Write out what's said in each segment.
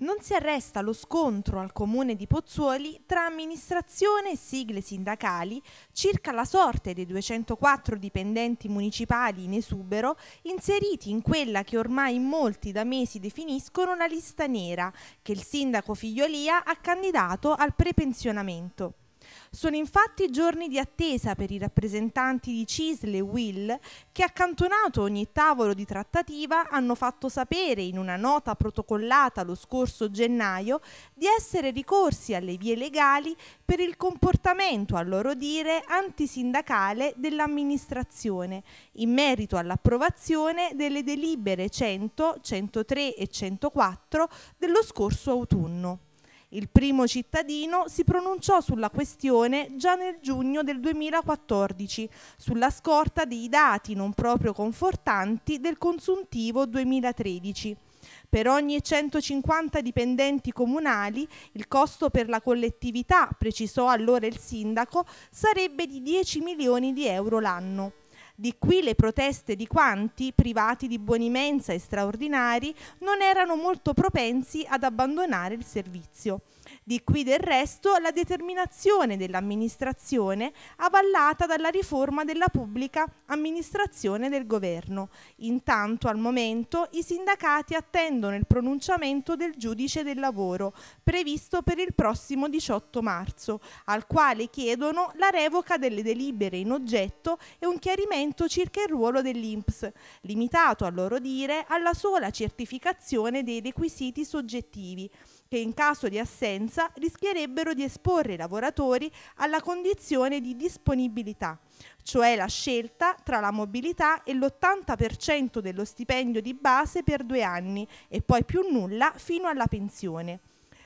non si arresta lo scontro al comune di Pozzuoli tra amministrazione e sigle sindacali circa la sorte dei 204 dipendenti municipali in esubero inseriti in quella che ormai molti da mesi definiscono la lista nera che il sindaco Figliolia ha candidato al prepensionamento. Sono infatti giorni di attesa per i rappresentanti di Cisle e Will che accantonato ogni tavolo di trattativa hanno fatto sapere in una nota protocollata lo scorso gennaio di essere ricorsi alle vie legali per il comportamento, a loro dire, antisindacale dell'amministrazione in merito all'approvazione delle delibere 100, 103 e 104 dello scorso autunno. Il primo cittadino si pronunciò sulla questione già nel giugno del 2014, sulla scorta dei dati non proprio confortanti del consuntivo 2013. Per ogni 150 dipendenti comunali il costo per la collettività, precisò allora il sindaco, sarebbe di 10 milioni di euro l'anno. Di qui le proteste di quanti, privati di buonimenza e straordinari, non erano molto propensi ad abbandonare il servizio. Di qui del resto la determinazione dell'amministrazione avallata dalla riforma della pubblica amministrazione del governo. Intanto al momento i sindacati attendono il pronunciamento del giudice del lavoro previsto per il prossimo 18 marzo, al quale chiedono la revoca delle delibere in oggetto e un chiarimento orientamento circa il ruolo dell'INPS, limitato a loro dire alla sola certificazione dei requisiti soggettivi, che in caso di assenza rischierebbero di esporre i lavoratori alla condizione di disponibilità, cioè la scelta tra la mobilità e l'80% dello stipendio di base per due anni e poi più nulla fino alla pensione.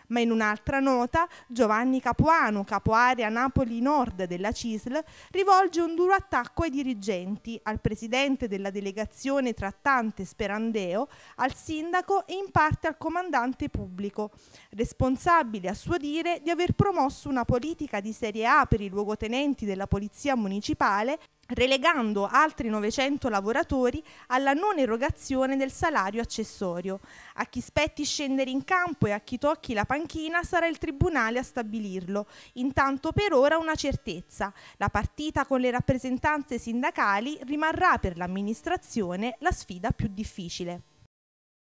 Ma in un'altra nota, Giovanni Capuano, capoarea Napoli Nord della CISL, rivolge un duro attacco ai dirigenti, al presidente della delegazione trattante Sperandeo, al sindaco e in parte al comandante pubblico, responsabile a suo dire di aver promosso una politica di serie A per i luogotenenti della Polizia Municipale relegando altri 900 lavoratori alla non erogazione del salario accessorio. A chi spetti scendere in campo e a chi tocchi la panchina sarà il Tribunale a stabilirlo. Intanto per ora una certezza. La partita con le rappresentanze sindacali rimarrà per l'amministrazione la sfida più difficile.